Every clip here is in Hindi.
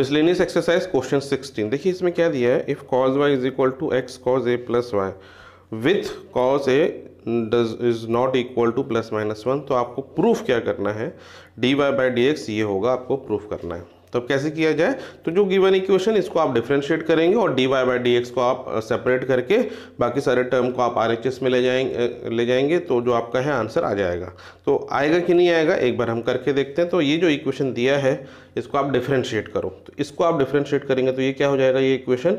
मिसलिनियस एक्सरसाइज क्वेश्चन 16 देखिए इसमें क्या दिया है if cos y is equal to x cos a plus y with cos a is not equal to plus minus one तो आपको प्रूफ क्या करना है D Y by D X ये होगा आपको प्रूफ करना है तो कैसे किया जाए तो जो गिवन इक्वेशन इसको आप डिफ्रेंशिएट करेंगे और D Y by D X को आप सेपरेट करके बाकी सारे टर्म को आप आर एच एस में ले जाएंगे ले जाएंगे तो जो आपका है आंसर आ जाएगा तो आएगा कि नहीं आएगा एक बार हम करके देखते हैं तो ये जो इक्वेशन दिया है इसको आप डिफ्रेंशिएट करो तो इसको आप डिफ्रेंशिएट करेंगे तो ये क्या हो जाएगा ये equation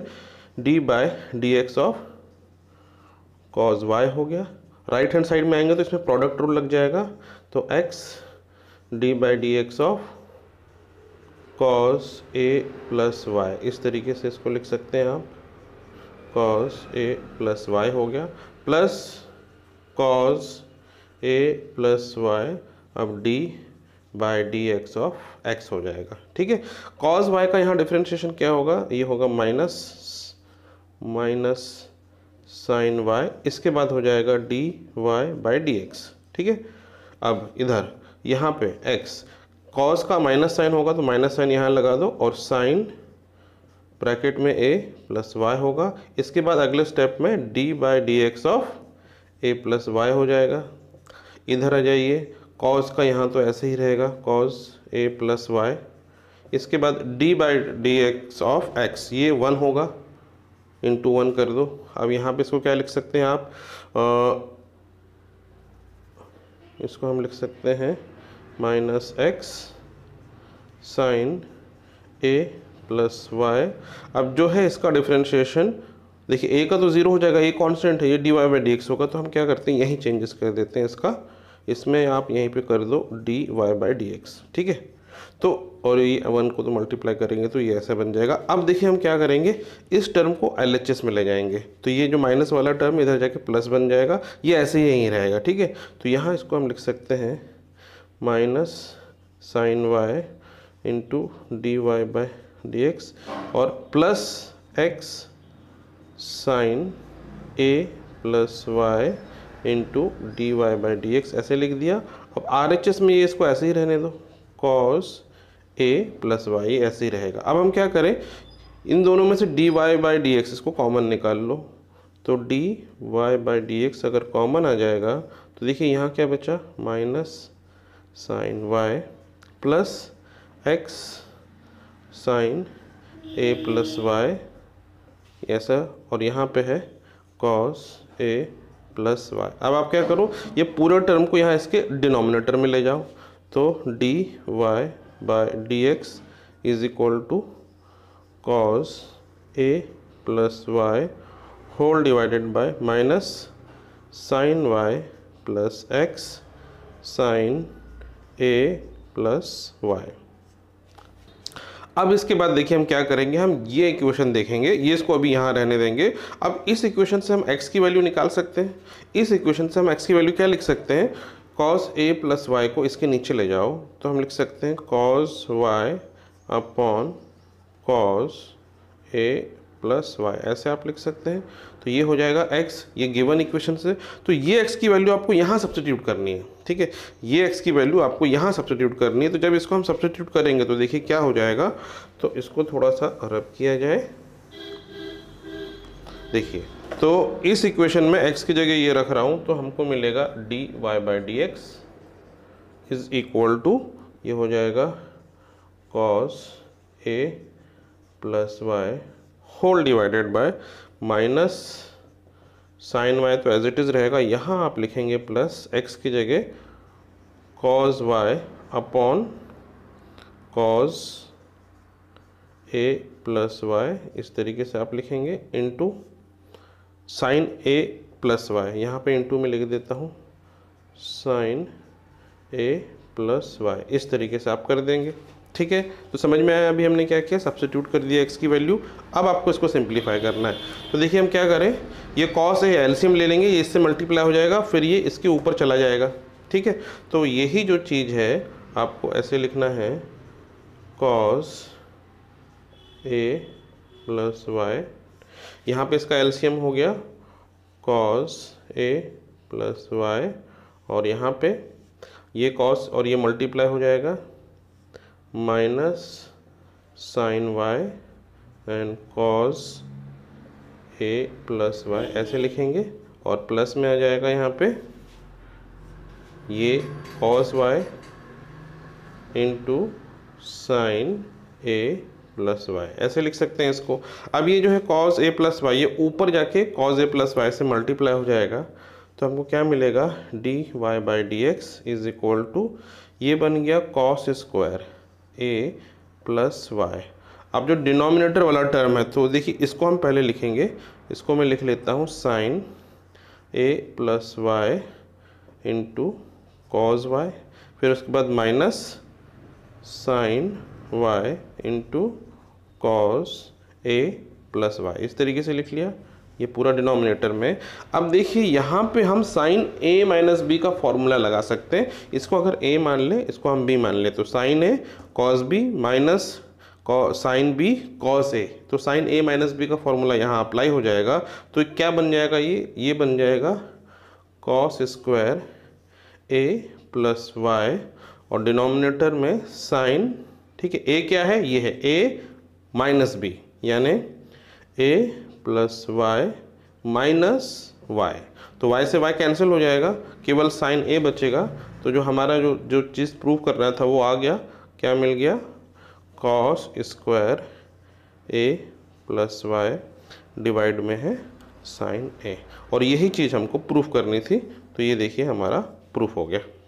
D by D x of cos Y हो गया राइट हैंड साइड में आएंगे तो इसमें प्रोडक्ट रूल लग जाएगा तो X D by D x of cos A plus Y इस तरीके से इसको लिख सकते हैं आप कॉस ए प्लस वाई हो गया प्लस कॉस ए प्लस वाई अब D by D x of X हो जाएगा ठीक है कॉस वाई का यहाँ डिफ्रेंशिएशन क्या होगा ये होगा माइनस माइनस साइन वाई इसके बाद हो जाएगा d Y by D x ठीक है अब इधर यहाँ पे एक्स कॉस का माइनस साइन होगा तो माइनस साइन यहाँ लगा दो और साइन ब्रैकेट में ए प्लस वाई होगा इसके बाद अगले स्टेप में d by D x of a plus Y हो जाएगा इधर आ जाइए कॉस का यहाँ तो ऐसे ही रहेगा कॉस ए प्लस वाई इसके बाद d by D x of x ये वन होगा इंटू वन कर दो अब यहाँ पे इसको क्या लिख सकते हैं आप आ, इसको हम लिख सकते हैं minus x sine a plus Y अब जो है इसका डिफ्रेंशिएशन देखिए ए का तो ज़ीरो हो जाएगा ये कांस्टेंट है ये d Y by D x होगा तो हम क्या करते हैं यहीं चेंजेस कर देते हैं इसका इसमें आप यहीं पे कर दो d Y by D x ठीक है तो और ये वन को तो मल्टीप्लाई करेंगे तो ये ऐसा बन जाएगा अब देखिए हम क्या करेंगे इस टर्म को एल एच एस में ले जाएंगे तो ये जो माइनस वाला टर्म इधर जाके प्लस बन जाएगा ये ऐसे ही यहीं रहेगा ठीक है तो यहाँ इसको हम लिख सकते हैं minus sine y into d Y by D x और plus x sine a plus y into d Y by D x ऐसे लिख दिया अब आर एच एस में ये इसको ऐसे ही रहने दो कॉस ए प्लस वाई ऐसे ही रहेगा अब हम क्या करें इन दोनों में से d Y by D x इसको कॉमन निकाल लो तो d Y by D x अगर कॉमन आ जाएगा तो देखिए यहाँ क्या बचा minus sine y plus x sine a plus y ऐसा और यहाँ पे है कॉस ए प्लस वाई अब आप क्या करो ये पूरे टर्म को यहाँ इसके डिनोमिनेटर में ले जाओ तो d y by D x is equal to cos A plus y whole divided by minus sine y plus x sine a plus Y अब इसके बाद देखिए हम क्या करेंगे हम ये इक्वेशन देखेंगे ये इसको अभी यहाँ रहने देंगे अब इस इक्वेशन से हम x की वैल्यू निकाल सकते हैं इस इक्वेशन से हम x की वैल्यू क्या लिख सकते हैं कॉस ए प्लस वाई को इसके नीचे ले जाओ तो हम लिख सकते हैं कॉस वाई अपॉन कॉस ए प्लस वाई ऐसे आप लिख सकते हैं तो ये हो जाएगा एक्स ये गिवन इक्वेशन से तो ये एक्स की वैल्यू आपको यहाँ सब्सटीट्यूट करनी है ठीक है ये एक्स की वैल्यू आपको यहाँ सब्सटीट्यूट करनी है तो जब इसको हम सब्सटीट्यूट करेंगे तो देखिए क्या हो जाएगा तो इसको थोड़ा सा रब किया जाए देखिए तो इस इक्वेशन में एक्स की जगह ये रख रहा हूँ तो हमको मिलेगा d Y by D x is equal to ये हो जाएगा cos A plus y whole divided by minus sine y तो एज इट इज़ रहेगा यहाँ आप लिखेंगे प्लस एक्स की जगह cos y upon cos a plus Y इस तरीके से आप लिखेंगे into sine a plus y यहाँ पे इंटू में लिख देता हूँ साइन ए प्लस वाई इस तरीके से आप कर देंगे ठीक है तो समझ में आया अभी हमने क्या किया सब्सिट्यूट कर दिया एक्स की वैल्यू अब आपको इसको सिंप्लीफाई करना है तो देखिए हम क्या करें ये कॉस है एल्सियम ले लेंगे ये इससे मल्टीप्लाई हो जाएगा फिर ये इसके ऊपर चला जाएगा ठीक है तो यही जो चीज़ है आपको ऐसे लिखना है कॉस ए प्लस वाई यहाँ पर इसका एल्सियम हो गया कॉस ए प्लस वाई और यहाँ पे ये कॉस और ये मल्टीप्लाई हो जाएगा minus sine y and cos A plus y ऐसे लिखेंगे और प्लस में आ जाएगा यहाँ पे ये cos y into sine a plus y ऐसे लिख सकते हैं इसको अब ये जो है कॉस ए प्लस वाई ये ऊपर जाके कॉस ए प्लस वाई से मल्टीप्लाई हो जाएगा तो हमको क्या मिलेगा d Y by D x is equal to ये बन गया cos square a plus Y अब जो डिनोमिनेटर वाला टर्म है तो देखिए इसको हम पहले लिखेंगे इसको मैं लिख लेता हूँ sine a plus y into cos y फिर उसके बाद minus sine y into cos a plus Y इस तरीके से लिख लिया ये पूरा डिनोमिनेटर में अब देखिए यहाँ पे हम साइन ए माइनस बी का फॉर्मूला लगा सकते हैं इसको अगर ए मान लें इसको हम बी मान लें तो sine a cos b minus sine b cos a तो साइन ए माइनस बी का फॉर्मूला यहाँ अप्लाई हो जाएगा तो क्या बन जाएगा ये ये बन जाएगा cos square a plus y और डिनोमिनेटर में साइन ठीक है ए क्या है ये है ए माइनस बी यानी a plus y minus y तो वाई से वाई कैंसिल हो जाएगा केवल साइन ए बचेगा तो जो हमारा जो जो चीज़ प्रूव कर रहा था वो आ गया क्या मिल गया cos square a plus y divide में है साइन ए और यही चीज़ हमको प्रूफ करनी थी तो ये देखिए हमारा प्रूफ हो गया